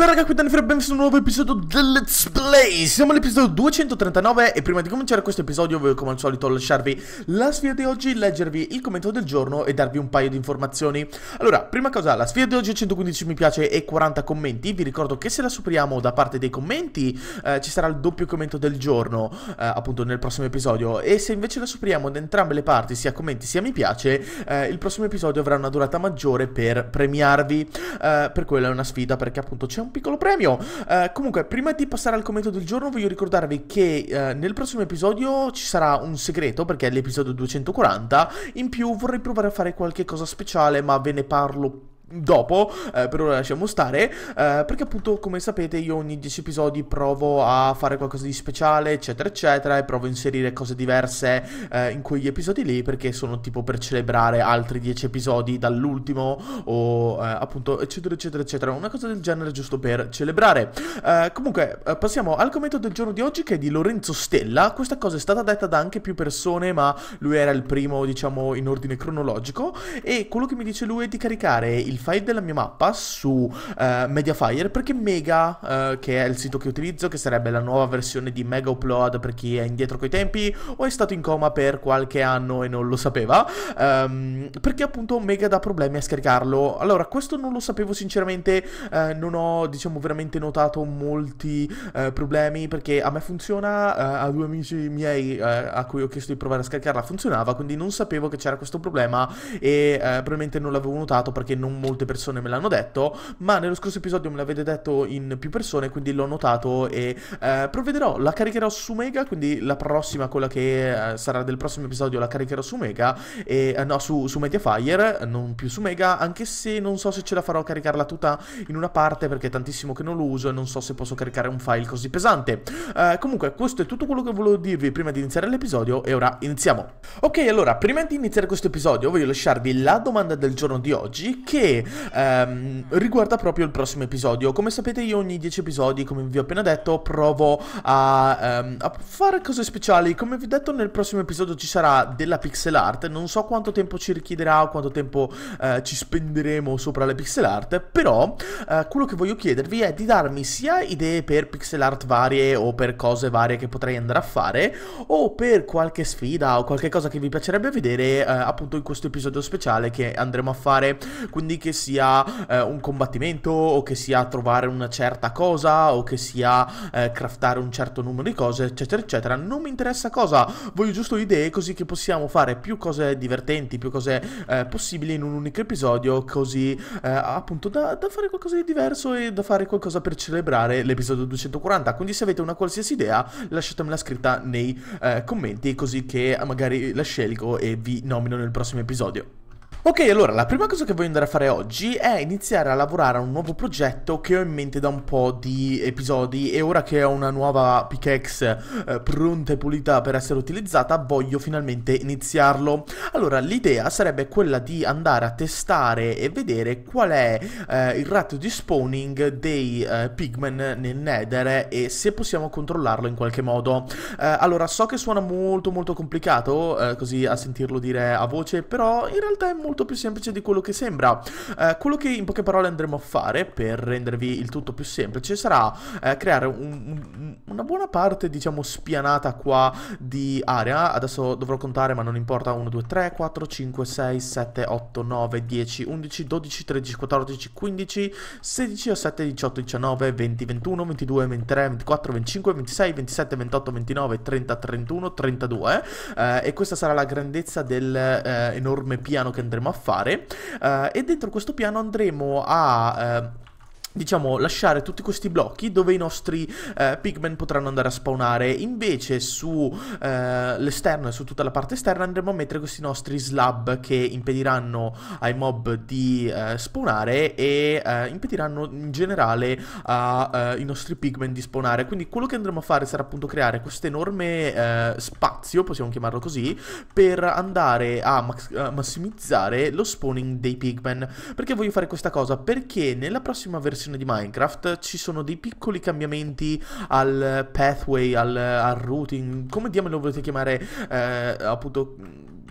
Allora raga, qui Danny benvenuti su un nuovo episodio del Let's Play Siamo all'episodio 239 e prima di cominciare questo episodio voglio come al solito lasciarvi la sfida di oggi, leggervi il commento del giorno e darvi un paio di informazioni Allora, prima cosa, la sfida di oggi è 115 mi piace e 40 commenti Vi ricordo che se la superiamo da parte dei commenti eh, ci sarà il doppio commento del giorno eh, appunto nel prossimo episodio E se invece la superiamo da entrambe le parti, sia commenti sia mi piace eh, Il prossimo episodio avrà una durata maggiore per premiarvi eh, Per quello è una sfida perché appunto c'è un un piccolo premio. Eh, comunque, prima di passare al commento del giorno, voglio ricordarvi che eh, nel prossimo episodio ci sarà un segreto, perché è l'episodio 240. In più vorrei provare a fare qualche cosa speciale, ma ve ne parlo più dopo, eh, per ora lasciamo stare, eh, perché appunto come sapete io ogni 10 episodi provo a fare qualcosa di speciale, eccetera, eccetera, e provo a inserire cose diverse eh, in quegli episodi lì, perché sono tipo per celebrare altri 10 episodi dall'ultimo o eh, appunto, eccetera, eccetera, eccetera, una cosa del genere giusto per celebrare. Eh, comunque, eh, passiamo al commento del giorno di oggi che è di Lorenzo Stella, questa cosa è stata detta da anche più persone, ma lui era il primo, diciamo, in ordine cronologico, e quello che mi dice lui è di caricare il il file della mia mappa su eh, Mediafire perché Mega, eh, che è il sito che utilizzo, che sarebbe la nuova versione di Mega Upload per chi è indietro coi tempi o è stato in coma per qualche anno e non lo sapeva, ehm, perché appunto Mega dà problemi a scaricarlo. Allora, questo non lo sapevo sinceramente, eh, non ho diciamo veramente notato molti eh, problemi perché a me funziona, eh, a due amici miei eh, a cui ho chiesto di provare a scaricarla funzionava, quindi non sapevo che c'era questo problema e probabilmente non l'avevo notato perché non molte persone me l'hanno detto, ma nello scorso episodio me l'avete detto in più persone, quindi l'ho notato e eh, provvederò, la caricherò su Mega, quindi la prossima, quella che eh, sarà del prossimo episodio, la caricherò su Mega, e, eh, no, su, su Mediafire, non più su Mega, anche se non so se ce la farò a caricarla tutta in una parte perché è tantissimo che non lo uso e non so se posso caricare un file così pesante. Eh, comunque, questo è tutto quello che volevo dirvi prima di iniziare l'episodio e ora iniziamo. Ok, allora, prima di iniziare questo episodio voglio lasciarvi la domanda del giorno di oggi che è ehm, riguarda proprio il prossimo episodio. Come sapete io ogni 10 episodi, come vi ho appena detto, provo a, ehm, a fare cose speciali. Come vi ho detto nel prossimo episodio ci sarà della pixel art, non so quanto tempo ci richiederà o quanto tempo eh, ci spenderemo sopra le pixel art, però eh, quello che voglio chiedervi è di darmi sia idee per pixel art varie o per cose varie che potrei andare a fare o per qualche sfida o qualche cosa che vi piacerebbe vedere eh, appunto in questo episodio speciale che andremo a fare. Quindi che che sia eh, un combattimento o che sia trovare una certa cosa o che sia eh, craftare un certo numero di cose, eccetera, eccetera. Non mi interessa cosa, voglio giusto idee così che possiamo fare più cose divertenti, più cose eh, possibili in un unico episodio, così eh, appunto da, da, fare qualcosa di diverso e da fare qualcosa per celebrare l'episodio 240. Quindi se avete una qualsiasi idea lasciatemela scritta nei eh, commenti così che magari la scelgo e vi nomino nel prossimo episodio. Ok, allora, la prima cosa che voglio andare a fare oggi è iniziare a lavorare a un nuovo progetto che ho in mente da un po' di episodi e ora che ho una nuova pickaxe eh, pronta e pulita per essere utilizzata, voglio finalmente iniziarlo. Allora, l'idea sarebbe quella di andare a testare e vedere qual è eh, il ratio di spawning dei eh, pigmen nel nether e se possiamo controllarlo in qualche modo. Eh, allora, so che suona molto molto complicato, eh, così a sentirlo dire a voce, però in realtà è molto molto più semplice di quello che sembra. Eh, quello che in poche parole andremo a fare per rendervi il tutto più semplice sarà eh, creare un, un, una buona parte, diciamo, spianata qua di area. Adesso dovrò contare, ma non importa, 1, 2, 3, 4, 5, 6, 7, 8, 9, 10, 11, 12, 13, 14, 15, 16, 17, 18, 19, 20, 21, 22, 23, 24, 25, 26, 27, 28, 29, 30, 31, 32. Eh, e questa sarà la grandezza dell'enorme eh, piano che andremo andremo a fare eh, e dentro questo piano andremo a eh, diciamo, lasciare tutti questi blocchi dove i nostri eh, pigmen potranno andare a spawnare. Invece sull'esterno eh, e su tutta la parte esterna andremo a mettere questi nostri slab che impediranno ai mob di eh, spawnare e eh, impediranno in generale ai eh, nostri pigmen di spawnare. Quindi quello che andremo a fare sarà appunto creare questo enorme eh, spazio, possiamo chiamarlo così, per andare a massimizzare lo spawning dei pigmen. Perché voglio fare questa cosa? Perché nella prossima versione versione di Minecraft ci sono dei piccoli cambiamenti al pathway, al, al routing, come diamolo volete chiamare eh, appunto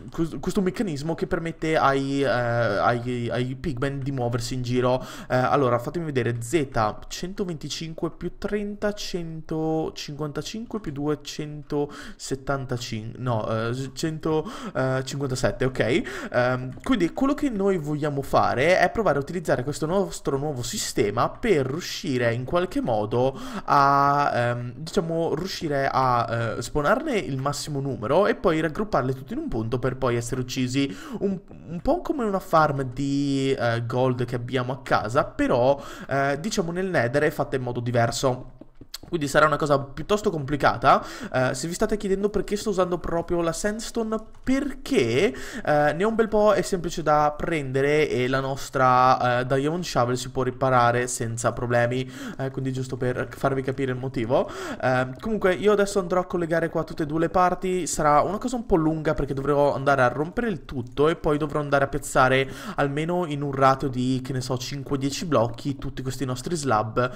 questo meccanismo che permette ai, eh, ai, ai pigmen di muoversi in giro. Eh, allora, fatemi vedere, Z 125 più 30, 155 più 275, no, eh, 157, eh, ok? Ehm, quindi quello che noi vogliamo fare è provare a utilizzare questo nostro nuovo sistema per riuscire in qualche modo a, ehm, diciamo, riuscire a eh, sponarne il massimo numero e poi raggrupparle tutte in un punto per poi poi essere uccisi un, un po' come una farm di eh, gold che abbiamo a casa, però eh, diciamo nel nether è fatta in modo diverso quindi sarà una cosa piuttosto complicata. Uh, se vi state chiedendo perché sto usando proprio la sandstone, perché uh, ne ho un bel po', è semplice da prendere e la nostra uh, diamond shovel si può riparare senza problemi, quindi giusto per farvi capire il motivo. comunque io adesso andrò a collegare qua tutte e due le parti, sarà una cosa un po' lunga perché dovrò andare a rompere il tutto e poi dovrò andare a piazzare almeno in un ratio di, che ne so, 5-10 blocchi tutti questi nostri slab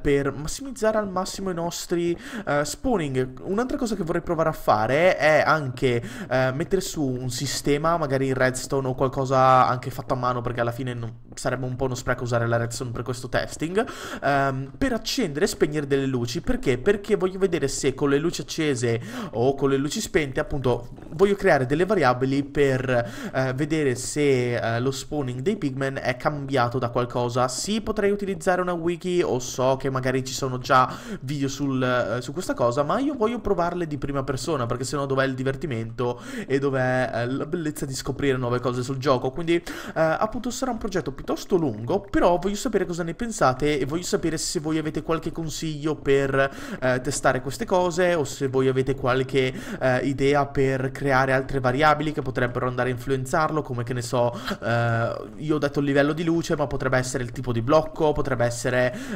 per massimizzare al massimo massimo i nostri uh, spawning. Un'altra cosa che vorrei provare a fare è anche uh, mettere su un sistema, magari in redstone o qualcosa anche fatto a mano, perché alla fine non, sarebbe un po' uno spreco usare la redstone per questo testing, um, per accendere e spegnere delle luci. Perché? Perché voglio vedere se con le luci accese o con le luci spente, appunto, voglio creare delle variabili per uh, vedere se lo spawning dei pigmen è cambiato da qualcosa. Sì, potrei utilizzare una wiki o so che magari ci sono già video sul, eh, su questa cosa, ma io voglio provarle di prima persona, perché sennò dov'è il divertimento e dov'è eh, la bellezza di scoprire nuove cose sul gioco. Quindi eh, appunto sarà un progetto piuttosto lungo, però voglio sapere cosa ne pensate e voglio sapere se voi avete qualche consiglio per eh, testare queste cose o se voi avete qualche eh, idea per creare altre variabili che potrebbero andare a influenzarlo, come che ne so, eh, io ho detto il livello di luce, ma potrebbe essere il tipo di blocco, potrebbe essere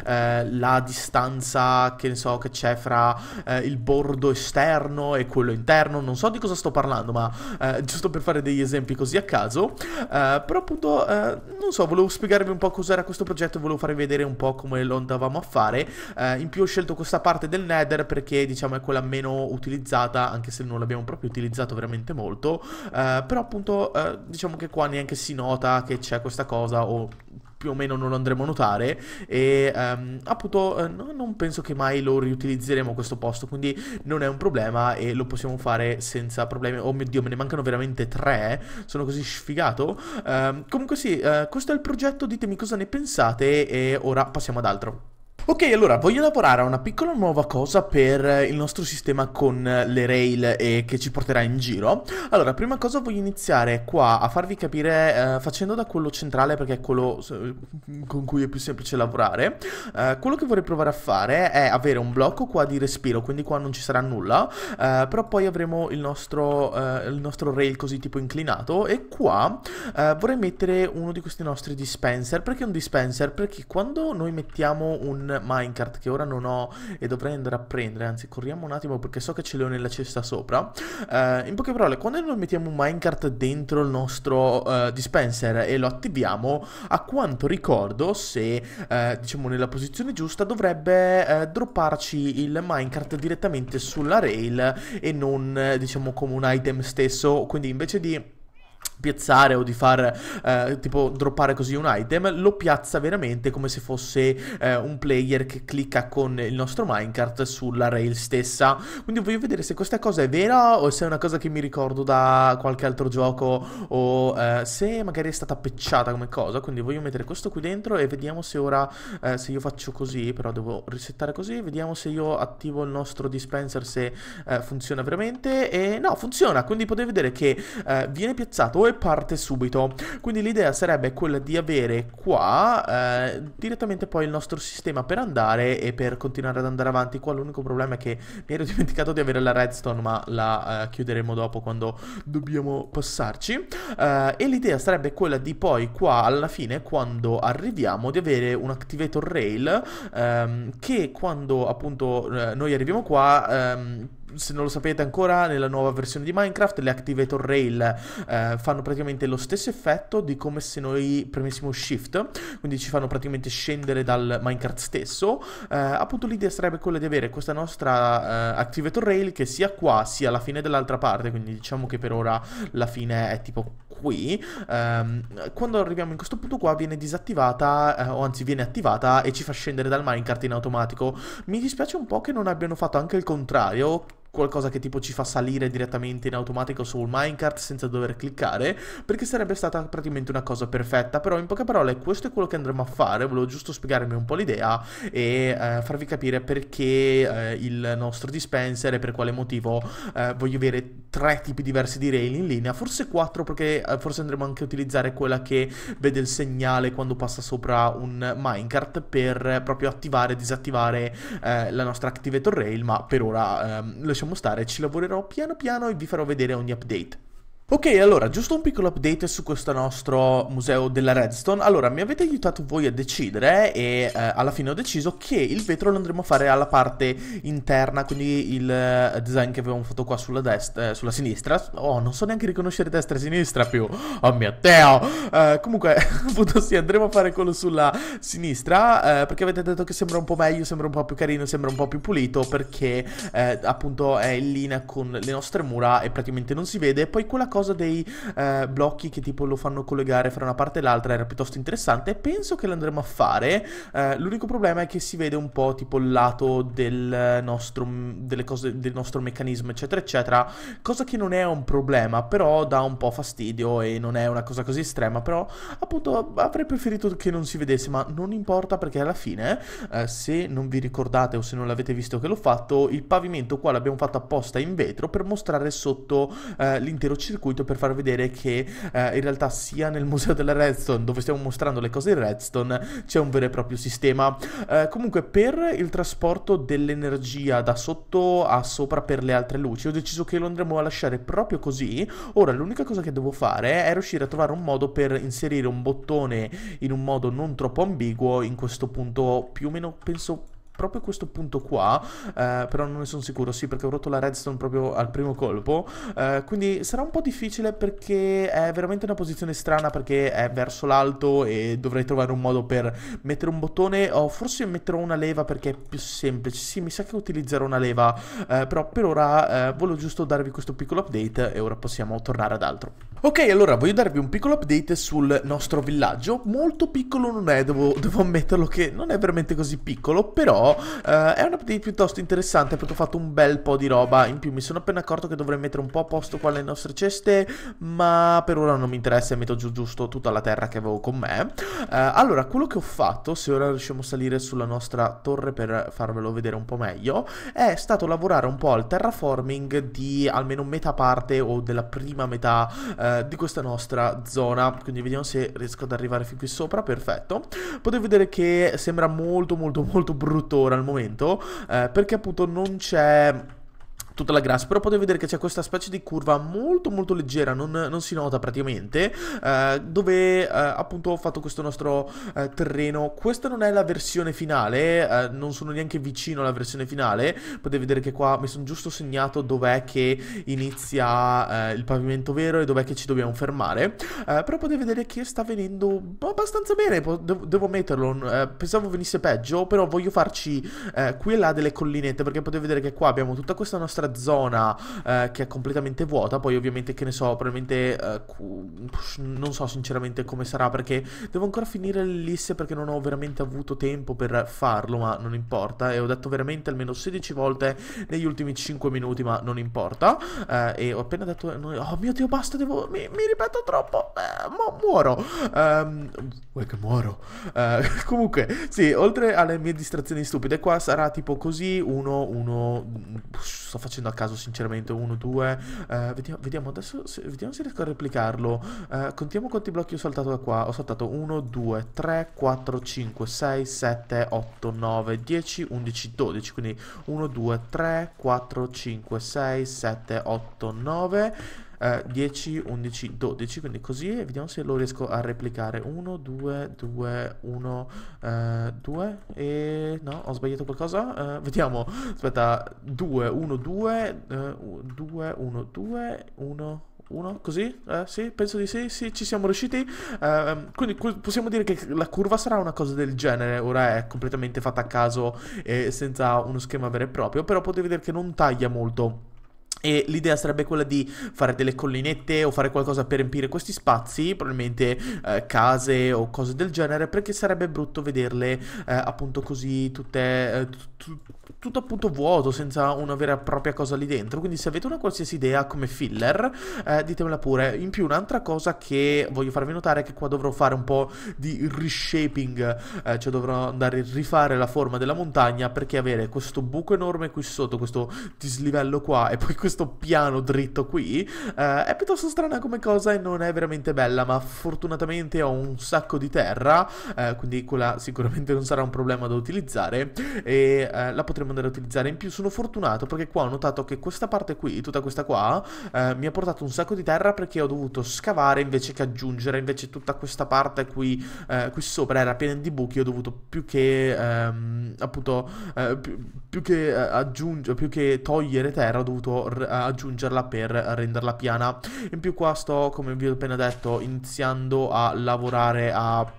la distanza che ne so che c'è fra eh, il bordo esterno e quello interno, non so di cosa sto parlando, ma eh, giusto per fare degli esempi così a caso, eh, però appunto eh, non so, volevo spiegarvi un po' cos'era questo progetto, e volevo farvi vedere un po' come lo andavamo a fare, eh, in più ho scelto questa parte del Nether perché diciamo è quella meno utilizzata, anche se non l'abbiamo proprio utilizzato veramente molto, eh, però appunto diciamo che qua neanche si nota che c'è questa cosa o più o meno non andremo a notare e ehm, appunto eh, no, non penso che mai lo riutilizzeremo questo posto quindi non è un problema e lo possiamo fare senza problemi oh mio dio me ne mancano veramente tre eh. sono così sfigato eh, comunque sì eh, questo è il progetto ditemi cosa ne pensate e ora passiamo ad altro Ok, allora voglio lavorare una piccola nuova cosa per eh, il nostro sistema con eh, le rail e che ci porterà in giro. Allora, prima cosa voglio iniziare qua a farvi capire, eh, facendo da quello centrale perché è quello con cui è più semplice lavorare, eh, quello che vorrei provare a fare è avere un blocco qua di respiro, quindi qua non ci sarà nulla, eh, però poi avremo il nostro, eh, il nostro, rail così tipo inclinato e qua vorrei mettere uno di questi nostri dispenser. Perché un dispenser? Perché quando noi mettiamo un Minecraft che ora non ho e dovrei andare a prendere, anzi corriamo un attimo perché so che ce l'ho nella cesta sopra. Eh, in poche parole, quando noi mettiamo un Minecraft dentro il nostro eh, dispenser e lo attiviamo, a quanto ricordo, se eh, diciamo nella posizione giusta, dovrebbe eh, dropparci il Minecraft direttamente sulla rail e non eh, diciamo come un item stesso, quindi invece di piazzare o di far eh, tipo droppare così un item, lo piazza veramente come se fosse eh, un player che clicca con il nostro minecart sulla rail stessa. Quindi voglio vedere se questa cosa è vera o se è una cosa che mi ricordo da qualche altro gioco o eh, se magari è stata pecciata come cosa. Quindi voglio mettere questo qui dentro e vediamo se ora eh, se io faccio così, però devo resettare così, vediamo se io attivo il nostro dispenser se eh, funziona veramente e no, funziona, quindi potete vedere che eh, viene piazzato e parte subito. Quindi l'idea sarebbe quella di avere qua eh, direttamente poi il nostro sistema per andare e per continuare ad andare avanti. Qua l'unico problema è che mi ero dimenticato di avere la redstone, ma la eh, chiuderemo dopo quando dobbiamo passarci. Eh, e l'idea sarebbe quella di poi qua alla fine, quando arriviamo, di avere un activator rail ehm, che quando appunto eh, noi arriviamo qua... Ehm, se non lo sapete ancora, nella nuova versione di Minecraft le Activator Rail eh, fanno praticamente lo stesso effetto di come se noi premessimo Shift, quindi ci fanno praticamente scendere dal Minecraft stesso. Eh, appunto l'idea sarebbe quella di avere questa nostra eh, Activator Rail che sia qua sia alla fine dell'altra parte, quindi diciamo che per ora la fine è tipo qui. Ehm, quando arriviamo in questo punto qua viene disattivata, eh, o anzi viene attivata e ci fa scendere dal Minecraft in automatico. Mi dispiace un po' che non abbiano fatto anche il contrario qualcosa che tipo ci fa salire direttamente in automatico sul minecart senza dover cliccare, perché sarebbe stata praticamente una cosa perfetta, però in poche parole questo è quello che andremo a fare, volevo giusto spiegarmi un po' l'idea e eh, farvi capire perché eh, il nostro dispenser e per quale motivo eh, voglio avere tre tipi diversi di rail in linea, forse quattro perché eh, forse andremo anche a utilizzare quella che vede il segnale quando passa sopra un minecart per proprio attivare e disattivare eh, la nostra activator rail, ma per ora ehm, lasciamo lasciamo stare, ci lavorerò piano piano e vi farò vedere ogni update. Ok, allora, giusto un piccolo update su questo nostro museo della redstone. Allora, mi avete aiutato voi a decidere e eh, alla fine ho deciso che il vetro lo andremo a fare alla parte interna, quindi il eh, design che avevamo fatto qua sulla, destra, eh, sulla sinistra. Oh, non so neanche riconoscere destra e sinistra più. Oh mio Dio! Eh, comunque, appunto sì, andremo a fare quello sulla sinistra, eh, perché avete detto che sembra un po' meglio, sembra un po' più carino, sembra un po' più pulito, perché eh, appunto è in linea con le nostre mura e praticamente non si vede. Poi quella cosa cosa dei eh, blocchi che tipo lo fanno collegare fra una parte e l'altra era piuttosto interessante. Penso che l'andremo a fare. Eh, l'unico problema è che si vede un po' tipo il lato del nostro, mm, delle cose, del nostro meccanismo, eccetera, eccetera. Cosa che non è un problema, però dà un po' fastidio e non è una cosa così estrema. Però appunto avrei preferito che non si vedesse, ma non importa perché alla fine, eh, se non vi ricordate o se non l'avete visto che l'ho fatto, il pavimento qua l'abbiamo fatto apposta in vetro per mostrare sotto eh, l'intero circuito circuito per far vedere che eh, in realtà sia nel museo della Redstone dove stiamo mostrando le cose in Redstone c'è un vero e proprio sistema. Eh, comunque per il trasporto dell'energia da sotto a sopra per le altre luci ho deciso che lo andremo a lasciare proprio così. Ora l'unica cosa che devo fare è riuscire a trovare un modo per inserire un bottone in un modo non troppo ambiguo in questo punto più o meno penso proprio questo punto qua, eh, però non ne sono sicuro, sì, perché ho rotto la redstone proprio al primo colpo, eh, quindi sarà un po' difficile perché è veramente una posizione strana perché è verso l'alto e dovrei trovare un modo per mettere un bottone o forse metterò una leva perché è più semplice, sì, mi sa che utilizzerò una leva, eh, però per ora eh, volevo giusto darvi questo piccolo update e ora possiamo tornare ad altro. Ok, allora voglio darvi un piccolo update sul nostro villaggio, molto piccolo non è, devo, devo ammetterlo che non è veramente così piccolo, però però eh, è un update piuttosto interessante perché ho fatto un bel po' di roba in più. Mi sono appena accorto che dovrei mettere un po' a posto qua le nostre ceste, ma per ora non mi interessa e metto giù giusto tutta la terra che avevo con me. Eh, allora, quello che ho fatto, se ora riusciamo a salire sulla nostra torre per farvelo vedere un po' meglio, è stato lavorare un po' al terraforming di almeno metà parte o della prima metà eh, di questa nostra zona. Quindi vediamo se riesco ad arrivare fin qui sopra, perfetto. Potete vedere che sembra molto molto molto brutto ora al momento, eh, perché appunto non c'è tutta la grassa, però potete vedere che c'è questa specie di curva molto molto leggera, non, non si nota praticamente, eh, dove eh, appunto ho fatto questo nostro eh, terreno. Questa non è la versione finale, eh, non sono neanche vicino alla versione finale, potete vedere che qua mi sono giusto segnato dov'è che inizia eh, il pavimento vero e dov'è che ci dobbiamo fermare, eh, però potete vedere che sta venendo abbastanza bene, de devo metterlo, pensavo venisse peggio, però voglio farci qui e là delle collinette perché potete vedere che qua abbiamo tutta questa nostra zona eh, che è completamente vuota. Poi, ovviamente, che ne so, probabilmente eh, non so sinceramente come sarà perché devo ancora finire l'Elisse perché non ho veramente avuto tempo per farlo, ma non importa. E ho detto veramente almeno 16 volte negli ultimi 5 minuti, ma non importa. Eh, e ho appena detto, oh mio dio, basta, devo, mi, mi ripeto troppo, eh, mu- muoro. Um, vuoi che muoro? Uh, comunque, sì, oltre alle mie distrazioni stupide, qua sarà tipo così, uno, uno, sto facendo facendo a caso sinceramente 1, 2 eh, vediamo, vediamo, adesso se, vediamo se riesco a replicarlo eh, contiamo quanti blocchi ho saltato da qua ho saltato 1, 2, 3, 4, 5, 6, 7, 8, 9, 10, 11, 12 quindi 1, 2, 3, 4, 5, 6, 7, 8, 9 10, 11, 12, quindi così vediamo se lo riesco a replicare 1, 2, 2, 1, 2 e no, ho sbagliato qualcosa? Eh, vediamo, aspetta, 2, 1, 2, 2, 1, 2, 1, 1, così? Eh, sì, penso di sì, sì, ci siamo riusciti. Eh, quindi possiamo dire che la curva sarà una cosa del genere, ora è completamente fatta a caso e senza uno schema vero e proprio, però potete vedere che non taglia molto e l'idea sarebbe quella di fare delle collinette o fare qualcosa per riempire questi spazi, probabilmente eh, case o cose del genere, perché sarebbe brutto vederle eh, appunto così tutte... Eh, t- tutto appunto vuoto, senza una vera e propria cosa lì dentro. Quindi se avete una qualsiasi idea come filler, eh, ditemela pure. In più un'altra cosa che voglio farvi notare è che qua dovrò fare un po' di reshaping, eh, cioè dovrò andare a rifare la forma della montagna perché avere questo buco enorme qui sotto, questo dislivello qua e poi questo questo piano dritto qui, eh, è piuttosto strana come cosa e non è veramente bella, ma fortunatamente ho un sacco di terra, eh, quindi quella sicuramente non sarà un problema da utilizzare e eh, la potremo andare a utilizzare. In più sono fortunato perché qua ho notato che questa parte qui, tutta questa qua, eh, mi ha portato un sacco di terra perché ho dovuto scavare invece che aggiungere, invece tutta questa parte qui, eh, qui sopra era piena di buchi, ho dovuto più che ehm, appunto eh, più, più, che aggiungere, più che togliere terra, ho dovuto eh, aggiungerla per renderla piana in più qua sto come vi ho appena detto iniziando a lavorare a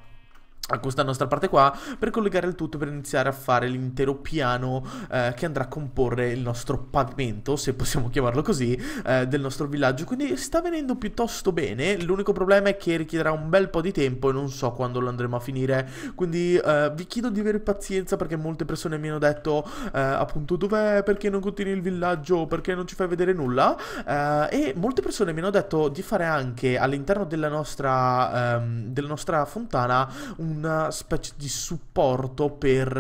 a questa nostra parte qua per collegare il tutto per iniziare a fare l'intero piano eh, che andrà a comporre il nostro pavimento se possiamo chiamarlo così eh, del nostro villaggio quindi sta venendo piuttosto bene l'unico problema è che richiederà un bel po' di tempo e non so quando lo andremo a finire quindi eh, vi chiedo di avere pazienza perché molte persone mi hanno detto eh, appunto dov'è perché non continui il villaggio perché non ci fai vedere nulla eh, e molte persone mi hanno detto di fare anche all'interno della nostra ehm, della nostra fontana un una specie di supporto per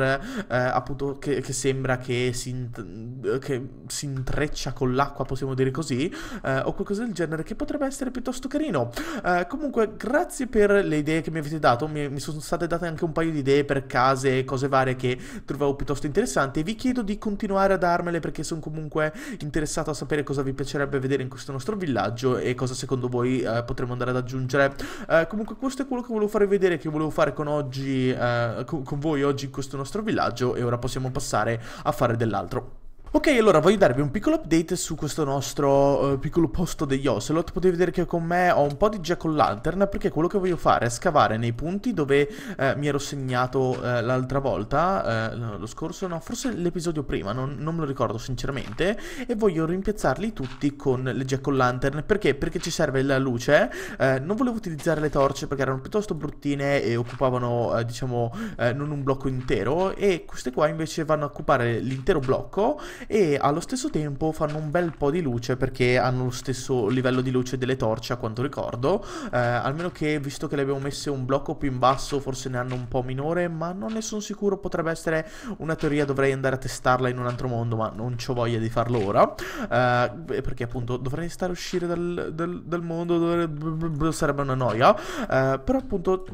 eh, appunto che, che, sembra che si, in, che si intreccia con l'acqua, possiamo dire così, eh, o qualcosa del genere che potrebbe essere piuttosto carino. Eh, comunque, grazie per le idee che mi avete dato, mi, mi, sono state date anche un paio di idee per case e cose varie che trovavo piuttosto interessanti. Vi chiedo di continuare a darmele perché sono comunque interessato a sapere cosa vi piacerebbe vedere in questo nostro villaggio e cosa secondo voi eh, potremmo andare ad aggiungere. Eh, comunque, questo è quello che volevo fare vedere, che volevo fare con con, oggi, eh, con, con voi oggi in questo nostro villaggio e ora possiamo passare a fare dell'altro. Ok, allora voglio darvi un piccolo update su questo nostro uh, piccolo posto degli Ocelot. Potete vedere che con me ho un po' di jack o' lantern perché quello che voglio fare è scavare nei punti dove eh, mi ero segnato eh, l'altra volta, eh, lo scorso, no, forse l'episodio prima, non, non, me lo ricordo sinceramente, e voglio rimpiazzarli tutti con le jack o' lantern. Perché? Perché ci serve la luce, eh, non volevo utilizzare le torce perché erano piuttosto bruttine e occupavano, eh, diciamo, non un blocco intero e queste qua invece vanno a occupare l'intero blocco e allo stesso tempo fanno un bel po' di luce perché hanno lo stesso livello di luce delle torce a quanto ricordo, eh, almeno che visto che le abbiamo messe un blocco più in basso forse ne hanno un po' minore, ma non ne sono sicuro, potrebbe essere una teoria, dovrei andare a testarla in un altro mondo, ma non ho voglia di farlo ora, eh, perché appunto dovrei stare a uscire dal, dal, dal mondo, dove... sarebbe una noia, eh, però appunto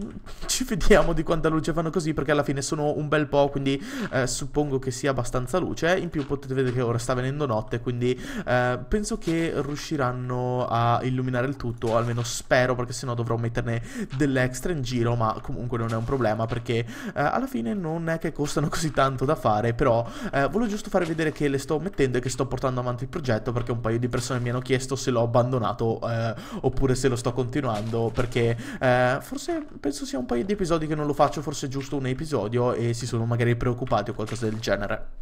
ci fidiamo di quanta luce fanno così perché alla fine sono un bel po', quindi eh, suppongo che sia abbastanza luce, in più potete potete vedere che ora sta venendo notte, quindi eh, penso che riusciranno a illuminare il tutto, o almeno spero, perché sennò dovrò metterne delle extra in giro, ma comunque non è un problema, perché eh, alla fine non è che costano così tanto da fare, però eh, volevo giusto farvi vedere che le sto mettendo e che sto portando avanti il progetto, perché un paio di persone mi hanno chiesto se l'ho abbandonato eh, oppure se lo sto continuando, perché eh, forse penso sia un paio di episodi che non lo faccio, forse giusto un episodio e si sono magari preoccupati o qualcosa del genere.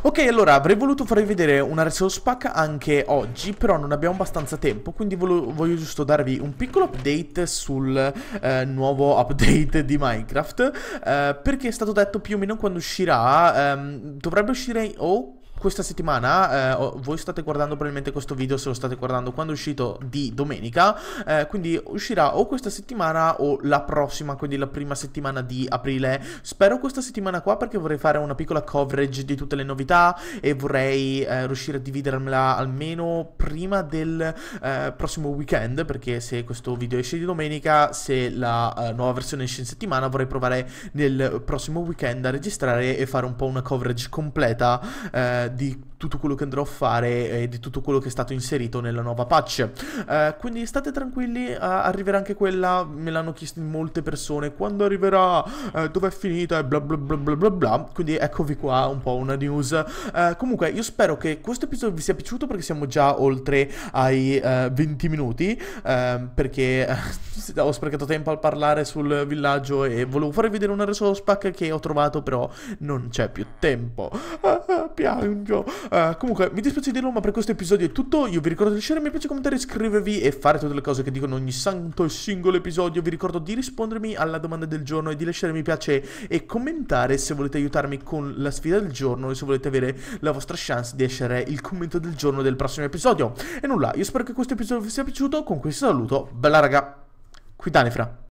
Ok, allora, avrei voluto farvi vedere una resource pack anche oggi, però non abbiamo abbastanza tempo, quindi voglio giusto darvi un piccolo update sul eh, nuovo update di Minecraft, eh, perché è stato detto più o meno quando uscirà, ehm, dovrebbe uscire o questa settimana, eh, oh, voi state guardando probabilmente questo video se lo state guardando quando è uscito di domenica, eh, quindi uscirà o questa settimana o la prossima, quindi la prima settimana di aprile. Spero questa settimana qua perché vorrei fare una piccola coverage di tutte le novità e vorrei eh, riuscire a dividermela almeno prima del eh, prossimo weekend, perché se questo video esce di domenica, se la eh, nuova versione esce in settimana, vorrei provare nel prossimo weekend a registrare e fare un po' una coverage completa eh, di tutto quello che andrò a fare e di tutto quello che è stato inserito nella nuova patch. Eh, quindi state tranquilli, eh, arriverà anche quella, me l'hanno chiesto molte persone, quando arriverà, eh, dove è finita e bla bla bla bla bla bla. Quindi eccovi qua un po' una news. Eh, comunque io spero che questo episodio vi sia piaciuto perché siamo già oltre ai 20 eh, minuti, eh, perché ho sprecato tempo al parlare sul villaggio e volevo farvi vedere una resource pack che ho trovato, però non c'è più tempo. Ah, piango. Uh, comunque, mi dispiace di dirlo, ma per questo episodio è tutto. Io vi ricordo di lasciare mi piace, commentare, iscrivervi e fare tutte le cose che dicono ogni santo e singolo episodio. Vi ricordo di rispondermi alla domanda del giorno e di lasciare mi piace e commentare se volete aiutarmi con la sfida del giorno e se volete avere la vostra chance di essere il commento del giorno del prossimo episodio. E nulla, io spero che questo episodio vi sia piaciuto. Con questo saluto, bella raga, qui Danefra.